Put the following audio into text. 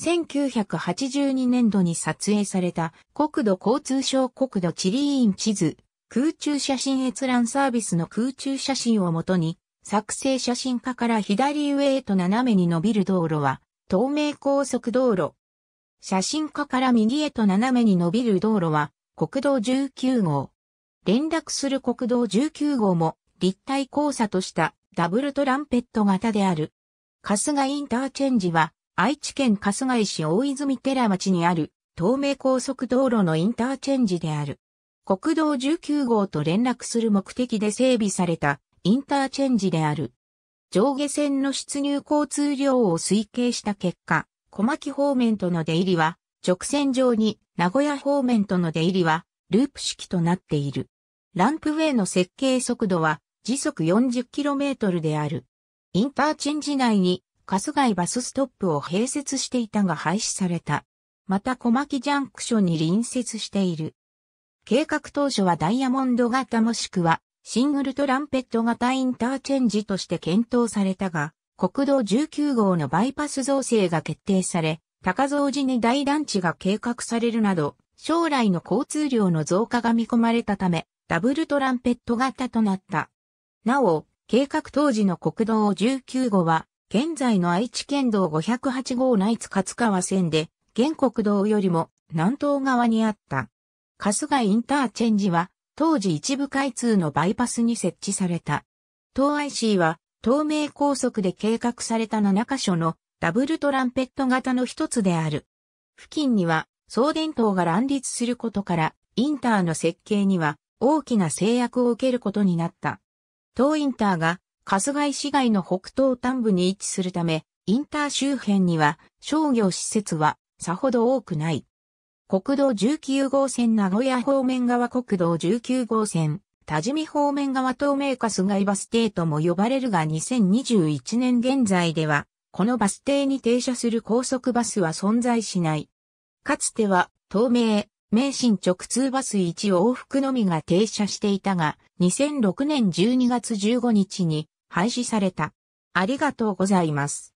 1982年度に撮影された国土交通省国土地理院地図、空中写真閲覧サービスの空中写真をもとに、作成写真家から左上へと斜めに伸びる道路は、東名高速道路。写真家から右へと斜めに伸びる道路は、国道19号。連絡する国道19号も、立体交差としたダブルトランペット型である。春日インターチェンジは、愛知県春日井市大泉寺町にある東名高速道路のインターチェンジである。国道19号と連絡する目的で整備されたインターチェンジである。上下線の出入交通量を推計した結果、小牧方面との出入りは直線上に名古屋方面との出入りはループ式となっている。ランプウェイの設計速度は時速 40km である。インターチェンジ内に春日井バスストップを併設していたが廃止された。また小牧ジャンクションに隣接している。計画当初はダイヤモンド型もしくはシングルトランペット型インターチェンジとして検討されたが、国道19号のバイパス造成が決定され、高蔵寺に大団地が計画されるなど、将来の交通量の増加が見込まれたため、ダブルトランペット型となった。なお、計画当時の国道19号は、現在の愛知県道508号内津勝川線で、現国道よりも南東側にあった。春日インターチェンジは、当時一部開通のバイパスに設置された。東 IC は、東名高速で計画された7カ所のダブルトランペット型の一つである。付近には送電灯が乱立することから、インターの設計には大きな制約を受けることになった。東インターが春日井市街の北東端部に位置するため、インター周辺には商業施設はさほど多くない。国道19号線名古屋方面側国道19号線、多治見方面側東名春日井バス停とも呼ばれるが2021年現在では、このバス停に停車する高速バスは存在しない。かつては、東名、名神直通バス1往復のみが停車していたが、2006年12月15日に、廃止された。ありがとうございます。